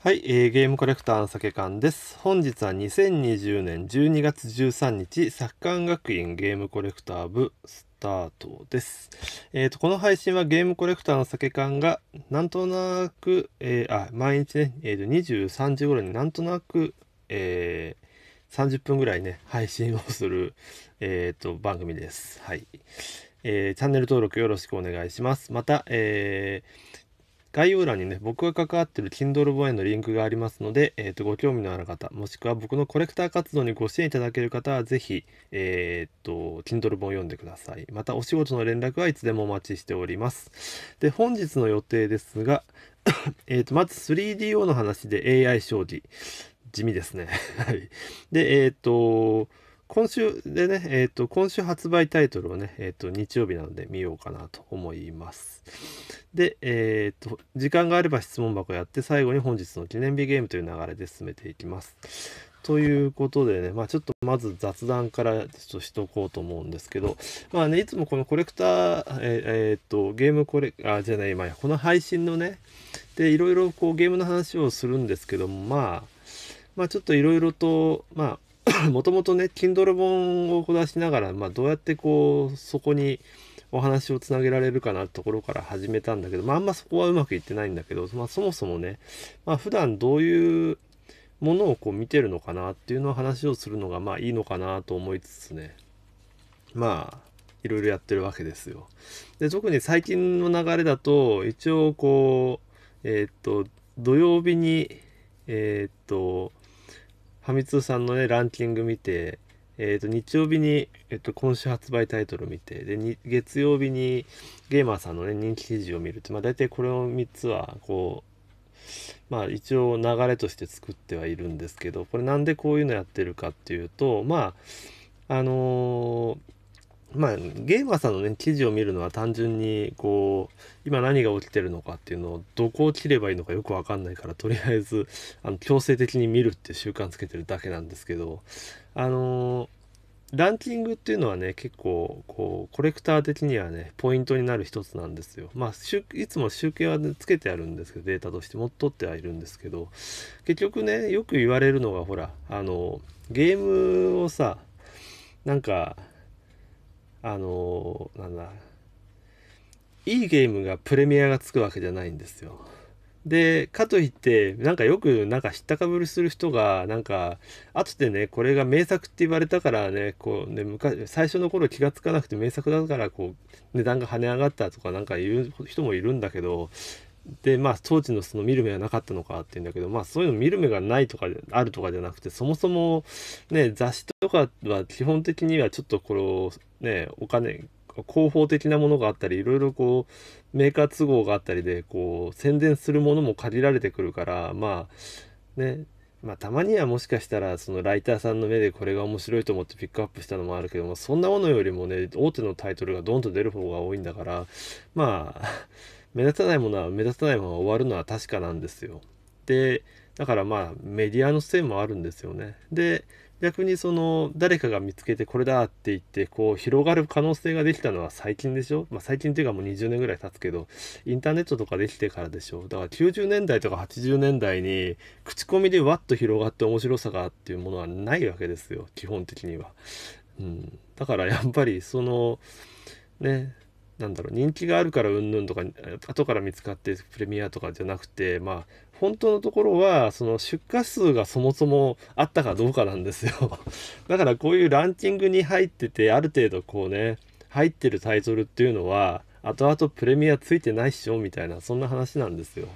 はい、えー、ゲームコレクターの酒館です。本日は2020年12月13日、作館学院ゲームコレクター部スタートです。えっ、ー、と、この配信はゲームコレクターの酒館が、なんとなく、えー、あ、毎日ね、えー、と23時頃になんとなく、えー、30分ぐらいね、配信をする、えっ、ー、と、番組です。はい。えー、チャンネル登録よろしくお願いします。また、えー、概要欄にね、僕が関わってる Kindle 本へのリンクがありますので、えっ、ー、と、ご興味のある方、もしくは僕のコレクター活動にご支援いただける方は、ぜひ、えっ、ー、と、Kindle 本を読んでください。また、お仕事の連絡はいつでもお待ちしております。で、本日の予定ですが、えっと、まず 3DO の話で AI 障子。地味ですね。はい。で、えっ、ー、と、今週でね、えっ、ー、と、今週発売タイトルをね、えっ、ー、と、日曜日なので見ようかなと思います。で、えっ、ー、と、時間があれば質問箱やって、最後に本日の記念日ゲームという流れで進めていきます。ということでね、まあ、ちょっとまず雑談からちょっとしとこうと思うんですけど、まあね、いつもこのコレクター、ええー、っと、ゲームコレ、あ、じゃない、まあ、この配信のね、で、いろいろこうゲームの話をするんですけども、まあ、まあ、ちょっといろいろと、まあ、もともとね Kindle 本をこだしながら、まあ、どうやってこうそこにお話をつなげられるかなところから始めたんだけど、まあ、あんまそこはうまくいってないんだけど、まあ、そもそもね、まあ、普段どういうものをこう見てるのかなっていうのを話をするのがまあいいのかなと思いつつねまあいろいろやってるわけですよ。で特に最近の流れだと一応こうえー、っと土曜日にえー、っとファミ通さんのねランキング見て、えーと、日曜日に、えーと、今週発売タイトル見てで月曜日にゲーマーさんの、ね、人気記事を見ると、まあ、大体これを3つはこう、まあ、一応流れとして作ってはいるんですけどこれなんでこういうのやってるかっていうとまああのーまあ、ゲーマーさんのね、記事を見るのは単純に、こう、今何が起きてるのかっていうのを、どこを切ればいいのかよくわかんないから、とりあえず、あの、強制的に見るって習慣つけてるだけなんですけど、あのランキングっていうのはね、結構、こう、コレクター的にはね、ポイントになる一つなんですよ。まあ、いつも集計は、ね、つけてあるんですけど、データとしてもとってはいるんですけど、結局ね、よく言われるのが、ほら、あの、ゲームをさ、なんか、あのなんだいいゲームがプレミアがつくわけじゃないんですよ。でかといってなんかよくなんか知ったかぶりする人がなんか後でねこれが名作って言われたからねこうね昔最初の頃気が付かなくて名作だからこう値段が跳ね上がったとかなんか言う人もいるんだけどでまあ当時のその見る目はなかったのかっていうんだけどまあそういうの見る目がないとかあるとかじゃなくてそもそもね雑誌とかは基本的にはちょっとこのねお金広報的なものがあったりいろいろこうメーカー都合があったりでこう宣伝するものも限られてくるからまあねまあ、たまにはもしかしたらそのライターさんの目でこれが面白いと思ってピックアップしたのもあるけどもそんなものよりもね大手のタイトルがどんと出る方が多いんだからまあ目立たないものは目立たないまま終わるのは確かなんですよ。でだからまあメディアのせいもあるんですよね。で逆にその誰かが見つけてこれだって言ってこう広がる可能性ができたのは最近でしょ、まあ、最近っていうかもう20年ぐらい経つけどインターネットとかできてからでしょだから90年代とか80年代に口コミでわっと広がって面白さがっていうものはないわけですよ基本的には。うん、だからやっぱりそのねなんだろう人気があるからうんぬんとか後から見つかってプレミアとかじゃなくてまあ本当のところはその出荷数がそもそもあったかどうかなんですよ だからこういうランキングに入っててある程度こうね入ってるタイトルっていうのは後々プレミアついてないっしょみたいなそんな話なんですよ。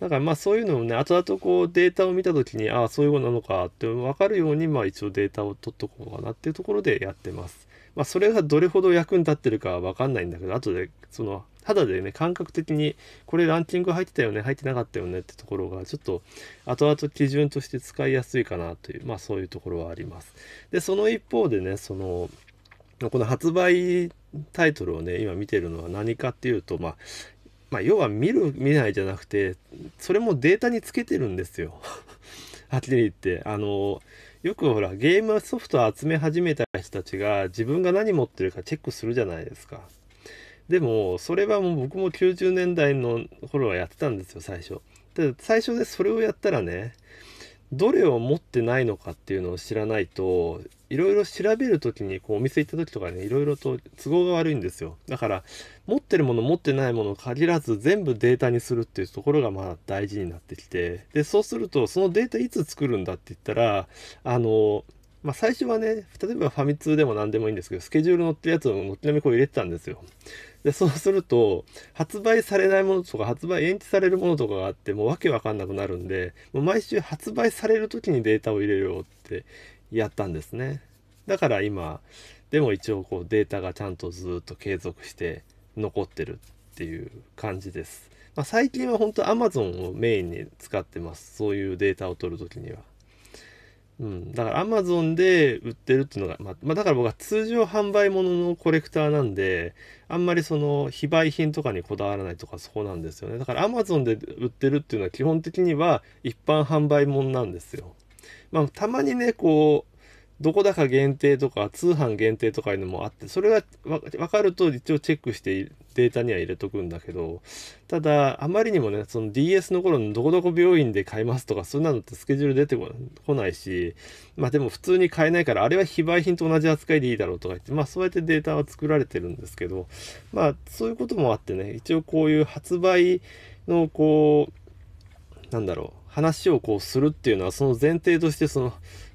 だからまあそういうのをね後々こうデータを見た時にああそういうことなのかって分かるようにまあ一応データを取っとこうかなっていうところでやってます。まあ、それがどれほど役に立ってるかは分かんないんだけど後でその肌でね感覚的にこれランキング入ってたよね入ってなかったよねってところがちょっと後々基準として使いやすいかなというまあそういうところはあります。でその一方でねそのこの発売タイトルをね今見てるのは何かっていうとまあまあ、要は見る見ないじゃなくてそれもデータにつけてるんですよ はっきり言ってあのよくほら、ゲームソフトを集め始めた人たちが自分が何持ってるかチェックするじゃないですか。でも、それはもう僕も90年代の頃はやってたんですよ、最初。で、最初でそれをやったらね、どれを持ってないのかっていうのを知らないといろいろ調べる時にこうお店行った時とかねいろいろと都合が悪いんですよだから持ってるもの持ってないもの限らず全部データにするっていうところがまあ大事になってきてでそうするとそのデータいつ作るんだって言ったらあのまあ、最初はね、例えばファミ通でも何でもいいんですけど、スケジュール載ってるやつを軒並みこう入れてたんですよ。でそうすると発売されないものとか発売延期されるものとかがあってもう訳わかんなくなるんでもう毎週発売される時にデータを入れようってやったんですねだから今でも一応こうデータがちゃんとずっと継続して残ってるっていう感じです、まあ、最近は本当 Amazon をメインに使ってますそういうデータを取る時にはうん、だからアマゾンで売ってるっていうのが、まあ、まあ、だから僕は通常販売もののコレクターなんであんまりその非売品とかにこだわらないとかそうなんですよねだからアマゾンで売ってるっていうのは基本的には一般販売もなんですよ。まあ、たまにねこうどこだか限定とか通販限定とかいうのもあってそれが分かると一応チェックしてデータには入れとくんだけどただあまりにもねその DS の頃のどこどこ病院で買いますとかそんなのってスケジュール出てこないしまあでも普通に買えないからあれは非売品と同じ扱いでいいだろうとか言ってまあそうやってデータは作られてるんですけどまあそういうこともあってね一応こういう発売のこうなんだろう話をこうするっていうのはその前提としてその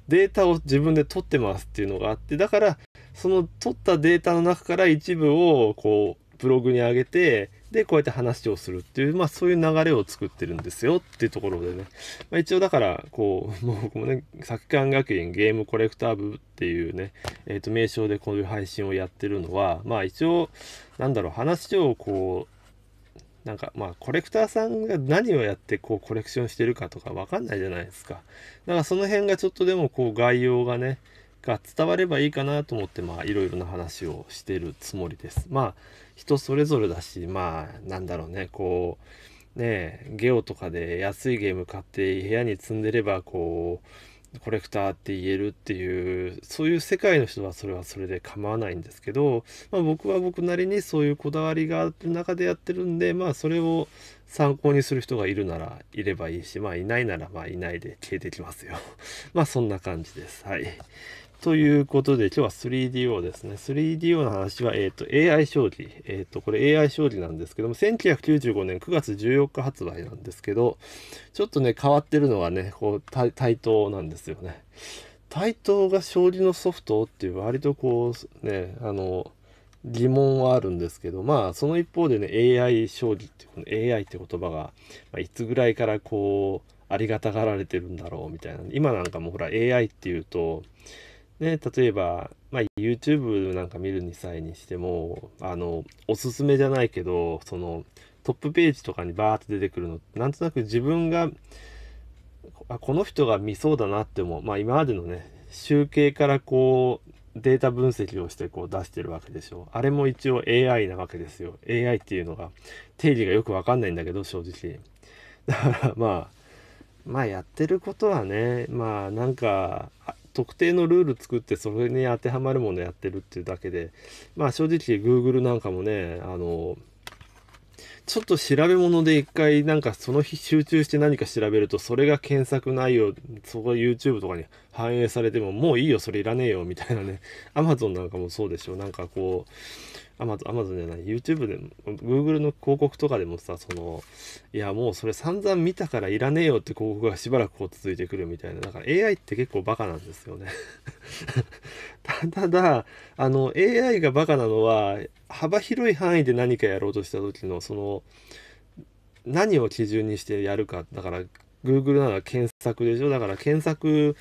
データを自分で取ってますっていうのがあってだからその取ったデータの中から一部をこうブログに上げてでこうやって話をするっていう、まあ、そういう流れを作ってるんですよっていうところでね、まあ、一応だからこう もう僕もね作館学院ゲームコレクター部っていうね、えー、と名称でこういう配信をやってるのはまあ一応なんだろう話をこうなんかまあコレクターさんが何をやってこうコレクションしてるかとか分かんないじゃないですかだからその辺がちょっとでもこう概要がねが伝わればいいかなと思ってまあいろいろな話をしてるつもりですまあ人それぞれだしまあなんだろうねこうねゲオとかで安いゲーム買って部屋に積んでればこうコレクターって言えるっていうそういう世界の人はそれはそれで構わないんですけど、まあ、僕は僕なりにそういうこだわりがある中でやってるんでまあそれを参考にする人がいるならいればいいしまあいないならまあいないで消えてきますよ まあそんな感じですはい。ということで、今日は 3DO ですね。3DO の話は、えっ、と、AI 将棋。えっ、と、これ AI 将棋なんですけども、1995年9月14日発売なんですけど、ちょっとね、変わってるのはね、こう、対等なんですよね。対等が将棋のソフトっていう割とこう、ね、あの、疑問はあるんですけど、まあ、その一方でね、AI 将棋っていう、この AI って言葉が、まあ、いつぐらいからこう、ありがたがられてるんだろうみたいな。今なんかもほら AI っていうと、ね、例えば、まあ、YouTube なんか見るに際にしてもあのおすすめじゃないけどそのトップページとかにバーって出てくるのなんとなく自分があこの人が見そうだなって思う、まあ、今までのね集計からこうデータ分析をしてこう出してるわけでしょあれも一応 AI なわけですよ AI っていうのが定義がよくわかんないんだけど正直だからまあまあやってることはねまあなんか特定のルール作ってそれに当てはまるものやってるっていうだけでまあ正直 Google なんかもねあのちょっと調べ物で一回なんかその日集中して何か調べるとそれが検索内容そこが YouTube とかに反映されてももういいよそれいらねえよみたいなね Amazon なんかもそうでしょなんかこうアマゾン、アマゾンじゃない、YouTube でも、Google の広告とかでもさ、その、いや、もうそれ散々見たからいらねえよって広告がしばらくこう続いてくるみたいな。だから AI って結構バカなんですよね ただ、あの、AI がバカなのは、幅広い範囲で何かやろうとした時の、その、何を基準にしてやるか。だから、Google なら検索でしょだから検索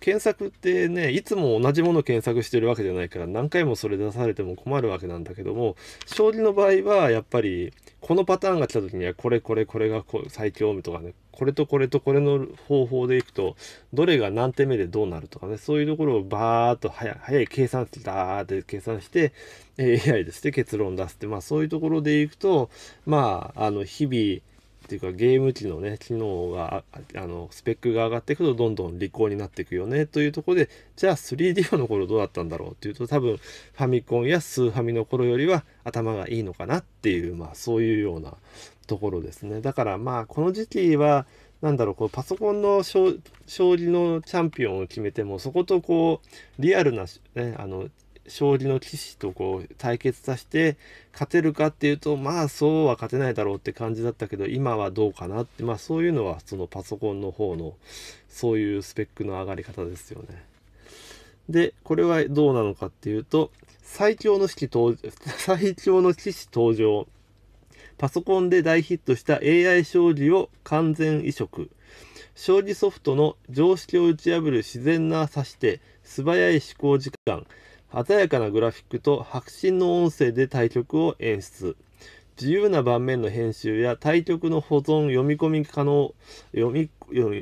検索ってね、いつも同じものを検索してるわけじゃないから、何回もそれ出されても困るわけなんだけども、将棋の場合は、やっぱり、このパターンが来た時には、これこれこれが最強みとかね、これとこれとこれの方法でいくと、どれが何手目でどうなるとかね、そういうところをバーっと早い計算して、ダーって計算して、AI ですね、結論出すって、まあそういうところでいくと、まあ、あの、日々、っていうかゲーム機のね機能があのスペックが上がっていくとどんどん利口になっていくよねというところでじゃあ 3DO の頃どうだったんだろうっていうと多分ファミコンやスーファミの頃よりは頭がいいのかなっていうまあそういうようなところですねだからまあこの時期はなんだろうこうパソコンの障子のチャンピオンを決めてもそことこうリアルな、ね、あの将棋の棋士とこう対決させて勝てるかっていうとまあそうは勝てないだろうって感じだったけど今はどうかなってまあそういうのはそのパソコンの方のそういうスペックの上がり方ですよね。でこれはどうなのかっていうと最強の式 最強の棋士登場パソコンで大ヒットした AI 将棋を完全移植将棋ソフトの常識を打ち破る自然な指し手素早い思考時間鮮やかなグラフィックと迫真の音声で対局を演出自由な盤面の編集や対局の保存読み込み可能読み、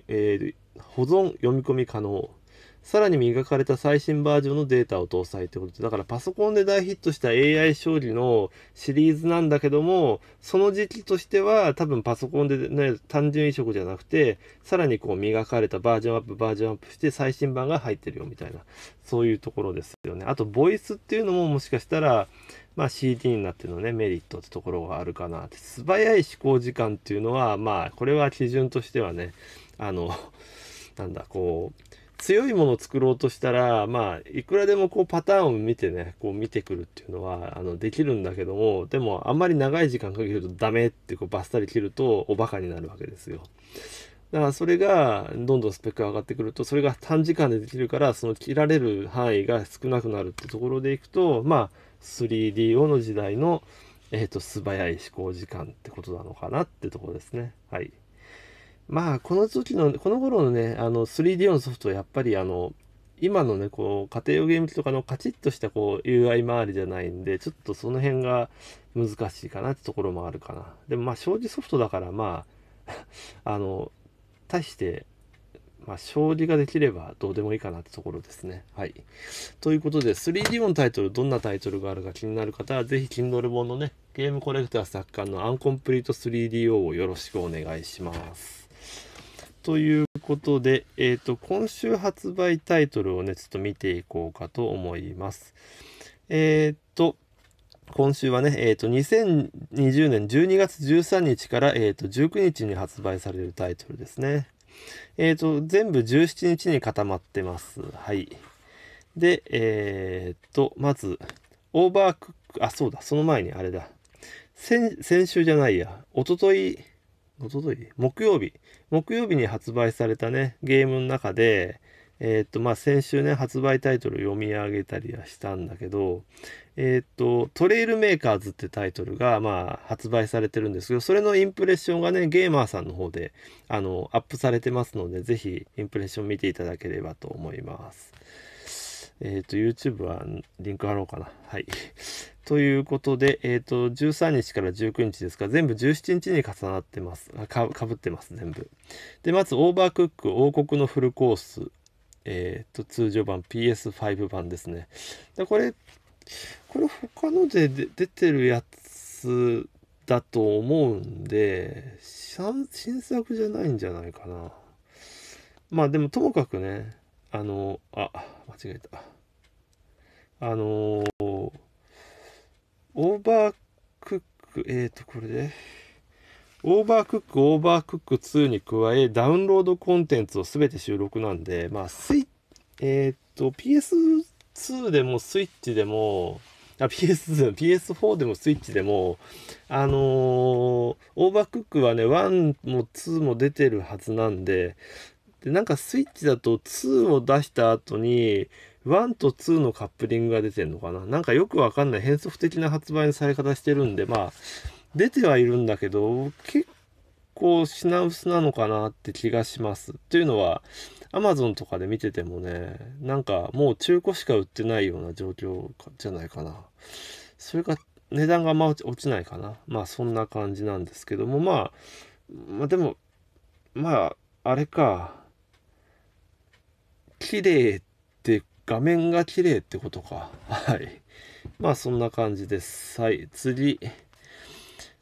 えー、保存読み込み可能さらに磨かれた最新バージョンのデータを搭載ってことで、だからパソコンで大ヒットした AI 勝利のシリーズなんだけども、その時期としては多分パソコンで、ね、単純移植じゃなくて、さらにこう磨かれたバージョンアップ、バージョンアップして最新版が入ってるよみたいな、そういうところですよね。あと、ボイスっていうのももしかしたら、まあ、CD になってのね、メリットってところがあるかなって。素早い思考時間っていうのは、まあ、これは基準としてはね、あの、なんだ、こう、強いものを作ろうとしたら、まあ、いくらでもこうパターンを見てね、こう見てくるっていうのは、あの、できるんだけども、でもあんまり長い時間かけるとダメってこうバッサリ切るとおバカになるわけですよ。だからそれがどんどんスペックが上がってくると、それが短時間でできるから、その切られる範囲が少なくなるってところでいくと、まあ、3DO の時代の、えっ、ー、と、素早い思考時間ってことなのかなってとこですね。はい。まあこの時のこの頃のねあの 3D のソフトはやっぱりあの今のねこう家庭用ゲーム機とかのカチッとしたこう UI 周りじゃないんでちょっとその辺が難しいかなってところもあるかなでもまあ障子ソフトだからまあ あの対してまあ、将棋ができればどうでもいいかなってところですね。はい。ということで、3D のタイトル、どんなタイトルがあるか気になる方は、ぜひ Kindle 本のね、ゲームコレクター作家のアンコンプリート 3DO をよろしくお願いします。ということで、えーと、今週発売タイトルをね、ちょっと見ていこうかと思います。えっ、ー、と、今週はね、えっ、ー、と、2020年12月13日から、えーと、と19日に発売されるタイトルですね。えっ、ー、と、全部17日に固まってます。はい。で、えっ、ー、と、まず、オーバークック、あ、そうだ、その前にあれだ。先、先週じゃないや。おととい、おととい木曜日、木曜日に発売されたね、ゲームの中で、えっ、と、まあ、先週ね、発売タイトル読み上げたりはしたんだけど、えっ、と、トレイルメーカーズってタイトルが、まあ、発売されてるんですけど、それのインプレッションがね、ゲーマーさんの方で、あの、アップされてますので、ぜひ、インプレッション見ていただければと思います。えっ、と、YouTube はリンク貼ろうかな。はい。ということで、えっ、ー、と、13日から19日ですか、全部17日に重なってます。かかぶってます、全部。で、まず、オーバークック、王国のフルコース、えっ、ー、と、通常版、PS5 版ですね。で、これ、これ他ので出てるやつだと思うんで、新作じゃないんじゃないかな。まあでもともかくね、あの、あ、間違えた。あのーオーバークック、えっ、ー、と、これで、オーバークック、オーバークック2に加え、ダウンロードコンテンツを全て収録なんで、まあ、スイえっ、ー、と、PS2 でもスイッチでも、あ、PS2、PS4 でもスイッチでも、あのー、オーバークックはね、1も2も出てるはずなんで、で、なんかスイッチだと2を出した後に、1と2のカップリングが出てんのかななんかよくわかんない変則的な発売のされ方してるんで、まあ、出てはいるんだけど、結構品薄なのかなって気がします。というのは、Amazon とかで見ててもね、なんかもう中古しか売ってないような状況じゃないかな。それか、値段があんま落ちないかな。まあそんな感じなんですけども、まあ、まあでも、まあ、あれか。綺麗画面が綺麗ってことか。はい。まあそんな感じです。はい。次。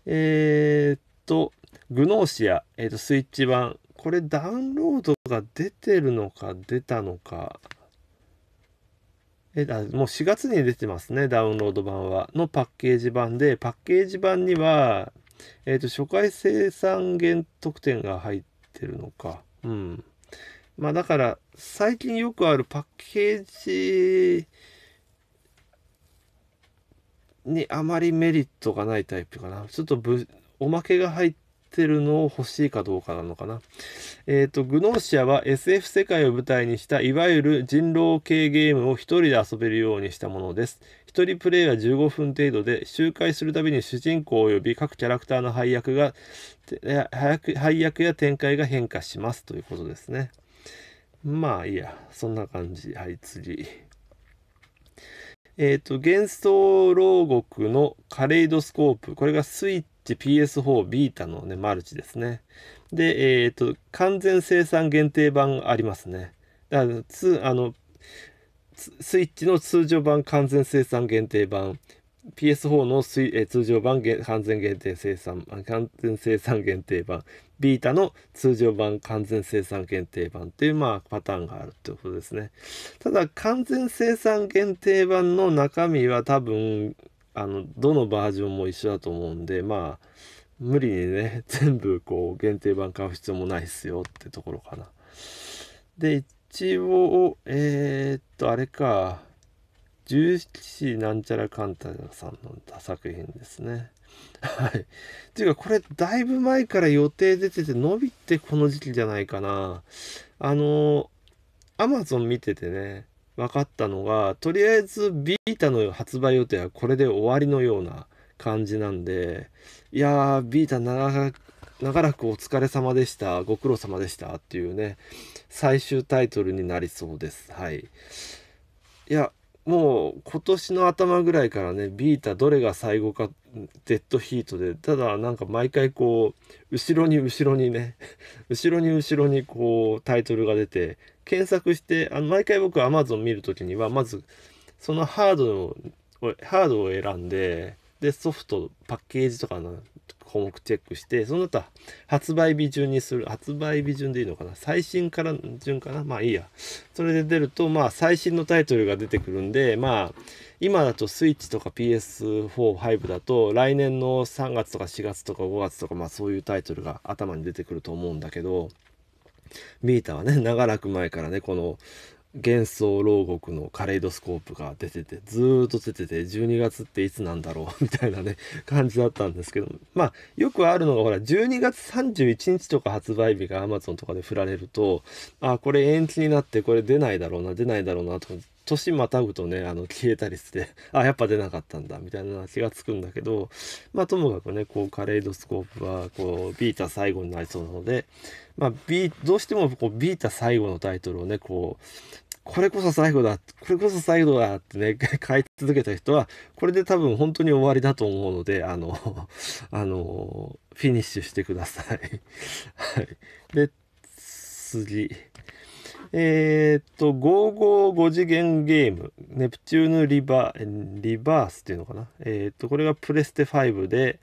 えー、っと、グノーシア、えー、っと、スイッチ版。これダウンロードが出てるのか出たのか。えあもう4月に出てますね、ダウンロード版は。のパッケージ版で、パッケージ版には、えっ、と、初回生産限特典が入ってるのか。うん。まあだから最近よくあるパッケージにあまりメリットがないタイプかな。ちょっとぶおまけが入ってるのを欲しいかどうかなのかな。えっ、ー、と、グノーシアは SF 世界を舞台にしたいわゆる人狼系ゲームを1人で遊べるようにしたものです。1人プレイは15分程度で、周回するたびに主人公及び各キャラクターの配役が、配役や展開が変化しますということですね。まあいいや、そんな感じ。はい、次。えっ、ー、と、幻想牢獄のカレイドスコープ。これがスイッチ PS4 ビータのね、マルチですね。で、えっ、ー、と、完全生産限定版ありますね。だからつあのスイッチの通常版完全生産限定版 PS4 のスイ、え通常版完全限定生産完全生産限定版ビータの通常版完全生産限定版っていうまあパターンがあるということですね。ただ完全生産限定版の中身は多分あのどのバージョンも一緒だと思うんでまあ無理にね 全部こう限定版買う必要もないっすよってところかな。で一応えー、っとあれか17なんちゃらカンタさんの作品ですね。はい。っていうか、これ、だいぶ前から予定出てて、伸びてこの時期じゃないかな。あの、アマゾン見ててね、分かったのが、とりあえずビータの発売予定はこれで終わりのような感じなんで、いやー、ビータ長長らくお疲れ様でした、ご苦労様でしたっていうね、最終タイトルになりそうです。はい。いや、もう今年の頭ぐらいからねビータどれが最後かデッドヒートでただなんか毎回こう後ろに後ろにね 後ろに後ろにこうタイトルが出て検索してあの毎回僕 Amazon 見る時にはまずそのハードをハードを選んでで、ソフト、パッケージとかの項目チェックして、その後発売日順にする。発売日順でいいのかな最新から順かなまあいいや。それで出ると、まあ最新のタイトルが出てくるんで、まあ今だとスイッチとか PS4、5だと来年の3月とか4月とか5月とか、まあそういうタイトルが頭に出てくると思うんだけど、ビータはね、長らく前からね、この幻想牢獄のカレイドスコープが出てて、ずーっと出てて、12月っていつなんだろうみたいなね、感じだったんですけど、まあ、よくあるのが、ほら、12月31日とか発売日がアマゾンとかで振られると、あ、これ延期になって、これ出ないだろうな、出ないだろうな、と年またぐとね、あの、消えたりして、あ、やっぱ出なかったんだ、みたいな気がつくんだけど、まあ、ともかくね、こう、カレイドスコープは、こう、ビータ最後になりそうなので、まあ、どうしても、こう、ビータ最後のタイトルをね、こう、これこそ最後だ、これこそ最後だってね、買 い続けた人は、これで多分本当に終わりだと思うので、あの、あの、フィニッシュしてください。はい。で、次。えー、っと、555次元ゲーム、ネプチューヌリバリバースっていうのかな。えー、っと、これがプレステ5で、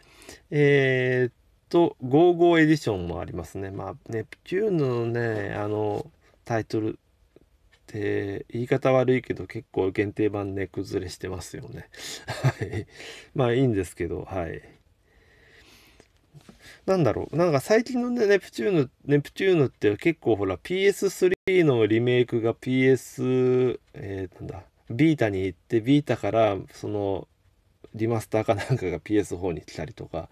えー、っと、55エディションもありますね。まあ、ネプチューヌのね、あの、タイトル、で、言い方悪いけど結構限定版ね崩れしてますよね。はい。まあいいんですけど、はい。なんだろう。なんか最近のね、ネプチューヌ、ネプチューヌって結構ほら PS3 のリメイクが PS、えー、なんだ、ビータに行って、ビータからそのリマスターかなんかが PS4 に来たりとか、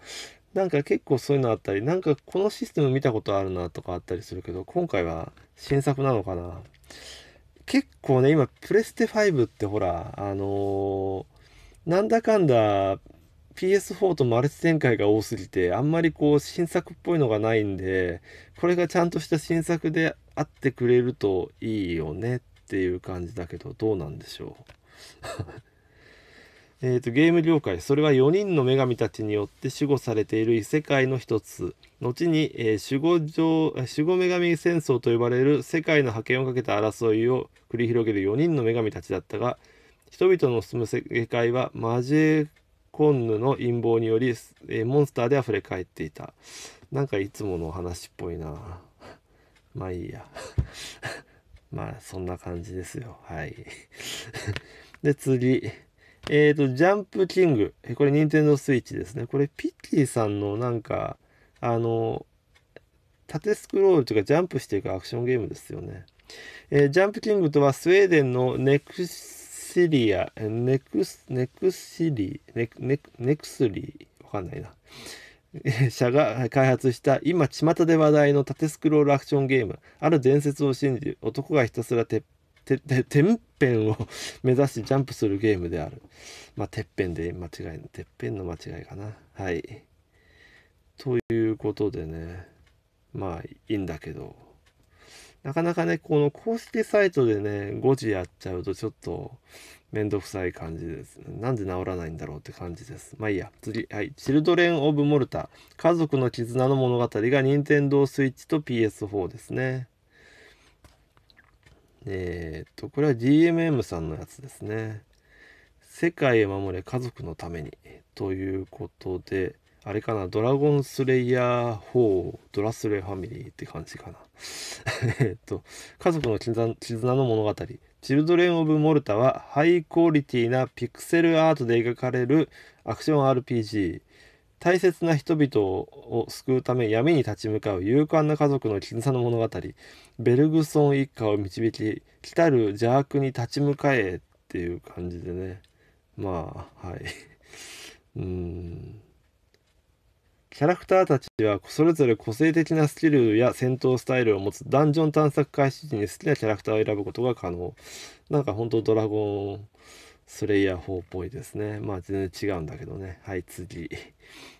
なんか結構そういうのあったり、なんかこのシステム見たことあるなとかあったりするけど、今回は新作なのかな結構ね、今、プレステ5ってほら、あのー、なんだかんだ PS4 とマルチ展開が多すぎて、あんまりこう、新作っぽいのがないんで、これがちゃんとした新作であってくれるといいよねっていう感じだけど、どうなんでしょう。えーと、ゲーム業界それは4人の女神たちによって守護されている異世界の一つ後に、えー、守護上守護女神戦争と呼ばれる世界の覇権をかけた争いを繰り広げる4人の女神たちだったが人々の住む世界はマジェコンヌの陰謀により、えー、モンスターで溢れ返っていたなんかいつものお話っぽいなまあいいや まあそんな感じですよはい で次えっ、ー、と、ジャンプキング。これ、ニンテンドースイッチですね。これ、ピッキーさんのなんか、あの、縦スクロールというか、ジャンプしていくアクションゲームですよね。えー、ジャンプキングとは、スウェーデンのネクシリア、ネクス、ネクシリ、ネク、ネクネクスリー、わかんないな。社が開発した今巷で話題の縦スクロールアクションゲームある伝説を信じ男がひたすら鉄てててんぺんを目指しジャンプするゲームである。まあ、てっぺんで間違い、てっぺんの間違いかな。はい。ということでね、まあ、いいんだけど、なかなかね、この公式サイトでね、5時やっちゃうとちょっと、めんどくさい感じです、なんで治らないんだろうって感じです。まあいいや。次。はい。チルドレン・オブ・モルタ。家族の絆の物語が任天堂 switch と PS4 ですね。えー、っと、これは DMM さんのやつですね。世界を守れ家族のためにということで、あれかな、ドラゴンスレイヤー4ドラスレファミリーって感じかな。えっと、家族の絆の物語、チルドレン・オブ・モルタはハイクオリティなピクセルアートで描かれるアクション RPG。大切な人々を救うため闇に立ち向かう勇敢な家族の絆の物語ベルグソン一家を導き来たる邪悪に立ち向かえっていう感じでねまあはい うんキャラクターたちはそれぞれ個性的なスキルや戦闘スタイルを持つダンジョン探索開始時に好きなキャラクターを選ぶことが可能なんか本当ドラゴンスレイヤー4っぽいですね。まあ全然違うんだけどね。はい、次。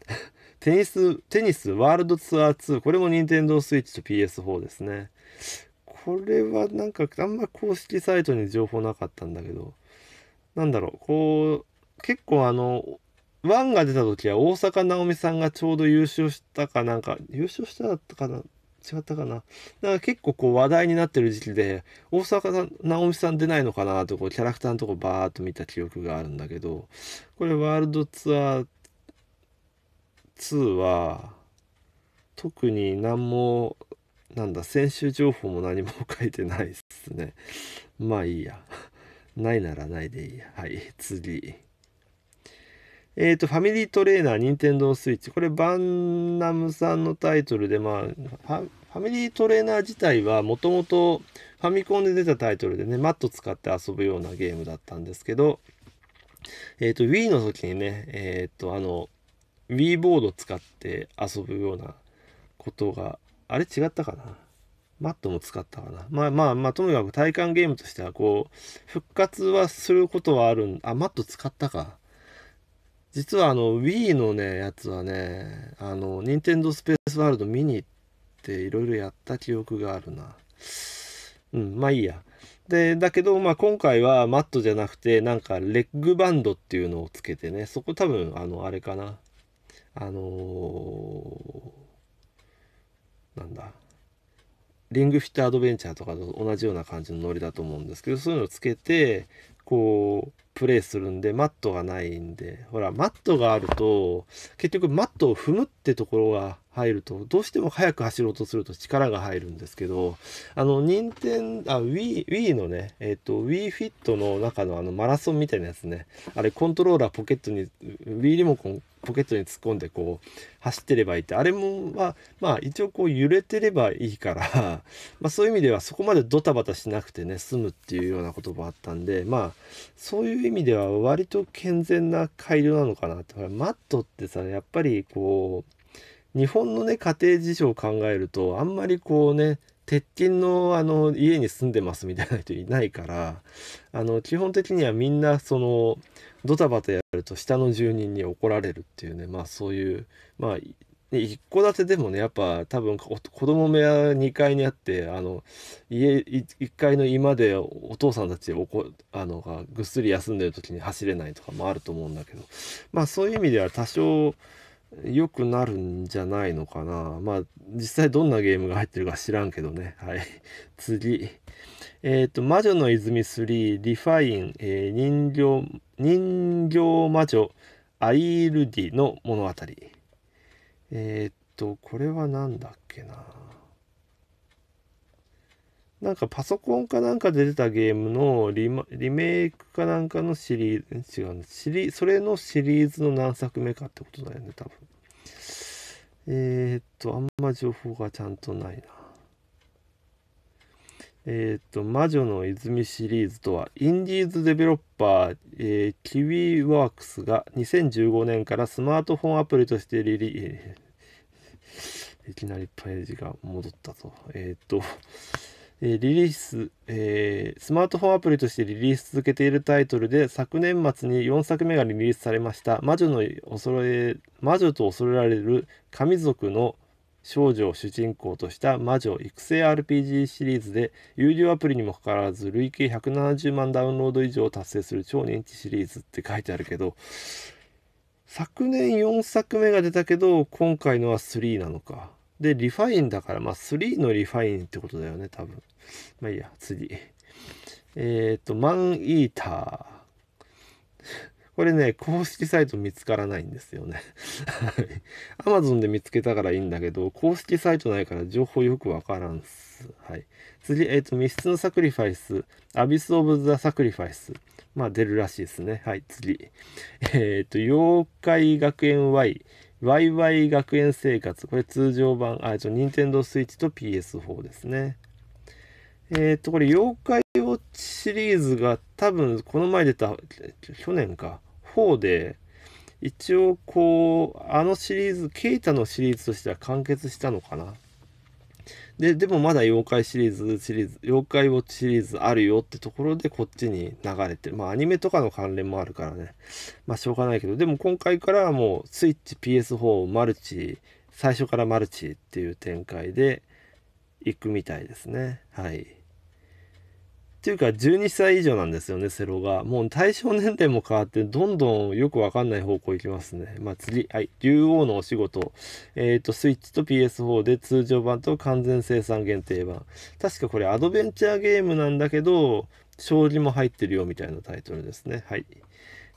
テニス、テニスワールドツアー2。これも Nintendo Switch と PS4 ですね。これはなんかあんま公式サイトに情報なかったんだけど、なんだろう、こう、結構あの、1が出た時は大阪直美さんがちょうど優勝したかなんか、優勝したかな、違ったかな。だから結構こう話題になってる時期で、大阪さん、直美さん出ないのかなとこうキャラクターのとこバーっと見た記憶があるんだけど、これワールドツアー2は、特に何も、なんだ、選手情報も何も書いてないっすね。まあいいや。ないならないでいいや。はい、次。えっ、ー、と、ファミリートレーナー、ニンテンドースイッチ。これ、バンナムさんのタイトルで、まあ、ファミリートレーナー自体は、もともとファミコンで出たタイトルでね、マット使って遊ぶようなゲームだったんですけど、えっ、ー、と、Wii の時にね、えっ、ー、と、あの、Wii ボード使って遊ぶようなことが、あれ違ったかなマットも使ったかな。まあまあまあ、ともかく体感ゲームとしては、こう、復活はすることはあるん、あ、マット使ったか。実はあの Wii のねやつはねあの Nintendo スペースワールド見に行っていろいろやった記憶があるなうんまあいいやでだけど、まあ、今回はマットじゃなくてなんかレッグバンドっていうのをつけてねそこ多分あのあれかなあのー、なんだリングフィットアドベンチャーとかと同じような感じのノリだと思うんですけどそういうのをつけてこうプレイするんでマットがないんでほらマットがあると結局マットを踏むってところが入るとどうしても速く走ろうとすると力が入るんですけどあの任天あ Wii, Wii のねえっ、ー、と WiiFit の中のあのマラソンみたいなやつねあれコントローラーポケットに Wii リモコンポケットに突っ込んでこう走ってればいいってあれもはまあ一応こう揺れてればいいから まあそういう意味ではそこまでドタバタしなくてね済むっていうようなこともあったんでまあそういう意味では割と健全な改良なのかなってマットってさやっぱりこう日本のね家庭事情を考えるとあんまりこうね鉄筋のあの家に住んでますみたいな人いないからあの基本的にはみんなそのドタバタやると下の住人に怒られるっていうねまあそういうまあ一戸建てでもねやっぱ多分子供部屋2階にあってあの家1階の居間でお父さんたちおこあのがぐっすり休んでる時に走れないとかもあると思うんだけどまあそういう意味では多少良くなるんじゃないのかな。まあ、実際どんなゲームが入ってるか知らんけどね。はい。次。えっ、ー、と、魔女の泉3、リファイン、えー、人形、人形魔女、アイールディの物語。えっ、ー、と、これは何だっけな。なんかパソコンかなんかで出たゲームのリメイクかなんかのシリーズ、違うシリそれのシリーズの何作目かってことだよね、多分。えー、っと、あんま情報がちゃんとないな。えー、っと、魔女の泉シリーズとは、インディーズデベロッパー、えー、キウィワークスが2015年からスマートフォンアプリとしてリリー、いきなりページが戻ったと。えー、っと、えリリース、えー、スマートフォンアプリとしてリリース続けているタイトルで昨年末に4作目がリリースされました「魔女の恐れ魔女と恐れられる神族の少女を主人公とした魔女育成 RPG シリーズで有料アプリにもかかわらず累計170万ダウンロード以上を達成する超認知シリーズって書いてあるけど昨年4作目が出たけど今回のは3なのかで、リファインだから、まあ、3のリファインってことだよね、多分。まあいいや、次。えっ、ー、と、マンイーター。これね、公式サイト見つからないんですよね。アマゾンで見つけたからいいんだけど、公式サイトないから情報よくわからんっす。はい。次、えっ、ー、と、密室のサクリファイス、アビス・オブ・ザ・サクリファイス。まあ、出るらしいですね。はい、次。えっ、ー、と、妖怪学園 Y、ワイワイ学園生活。これ通常版。あ、ちょ、任天堂スイッチと PS4 ですね。えっ、と、これ、妖怪ウォッチシリーズが多分、この前出た、去年か、4で、一応、こう、あのシリーズ、ケイタのシリーズとしては完結したのかな。で、でもまだ妖怪シリーズ、シリーズ、妖怪ウォッチシリーズあるよってところでこっちに流れてる。まあアニメとかの関連もあるからね。まあしょうがないけど、でも今回からはもうスイッチ、PS4、マルチ、最初からマルチっていう展開で行くみたいですね。はい。っていうか12歳以上なんですよね、セロが。もう対象年齢も変わって、どんどんよくわかんない方向行きますね。まあ次、はい、竜王のお仕事。えっ、ー、と、スイッチと PS4 で通常版と完全生産限定版。確かこれアドベンチャーゲームなんだけど、将棋も入ってるよみたいなタイトルですね。はい。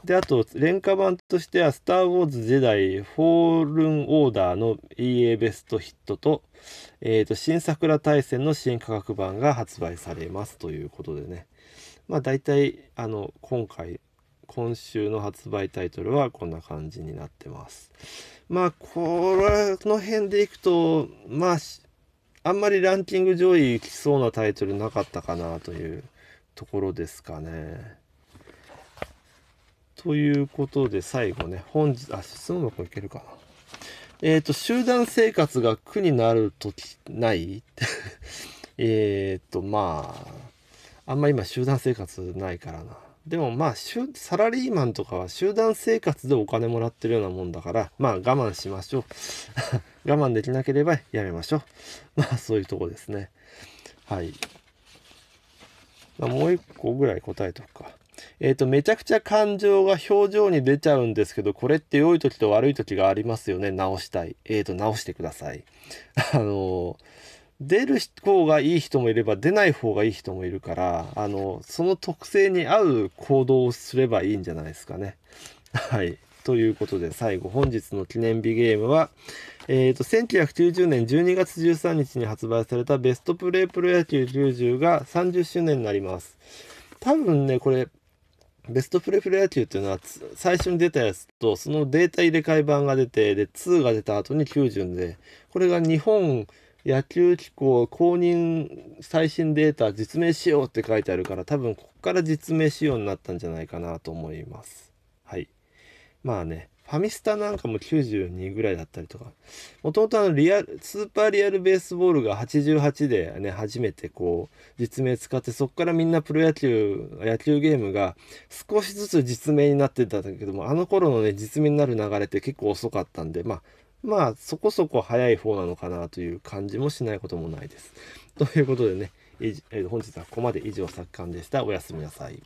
で、あと、廉価版としては、スター・ウォーズ・ジェダイ・フォールン・オーダーの EA ベストヒットと、えっ、ー、と、新桜大戦の新価格版が発売されますということでね。まあ、大体、あの、今回、今週の発売タイトルはこんな感じになってます。まあ、ここの辺でいくと、まあ、あんまりランキング上位いきそうなタイトルなかったかなというところですかね。ということで、最後ね、本日、あ、質問箱いけるかな。えっ、ー、と、集団生活が苦になる時ない えっと、まあ、あんま今集団生活ないからな。でもまあ、サラリーマンとかは集団生活でお金もらってるようなもんだから、まあ我慢しましょう。我慢できなければやめましょう。まあそういうとこですね。はい。まあ、もう一個ぐらい答えとくか。えっ、ー、と、めちゃくちゃ感情が表情に出ちゃうんですけど、これって良い時と悪い時がありますよね。直したい。えっ、ー、と、直してください。あのー、出る方がいい人もいれば出ない方がいい人もいるから、あの、その特性に合う行動をすればいいんじゃないですかね。はい。ということで、最後、本日の記念日ゲームは、えっ、ー、と、1990年12月13日に発売されたベストプレイプロ野球90が30周年になります。多分ね、これ、ベストプレプレ野球っていうのは最初に出たやつとそのデータ入れ替え版が出てで2が出た後に90でこれが日本野球機構公認最新データ実名仕様って書いてあるから多分ここから実名仕様になったんじゃないかなと思います。はい。まあねファミスタなんかも92ぐらいだったりとか、もともとあのリアル、スーパーリアルベースボールが88でね、初めてこう、実名使って、そこからみんなプロ野球、野球ゲームが少しずつ実名になってたんだけども、あの頃のね、実名になる流れって結構遅かったんで、まあ、まあ、そこそこ早い方なのかなという感じもしないこともないです。ということでね、えー、本日はここまで以上、作家でした。おやすみなさい。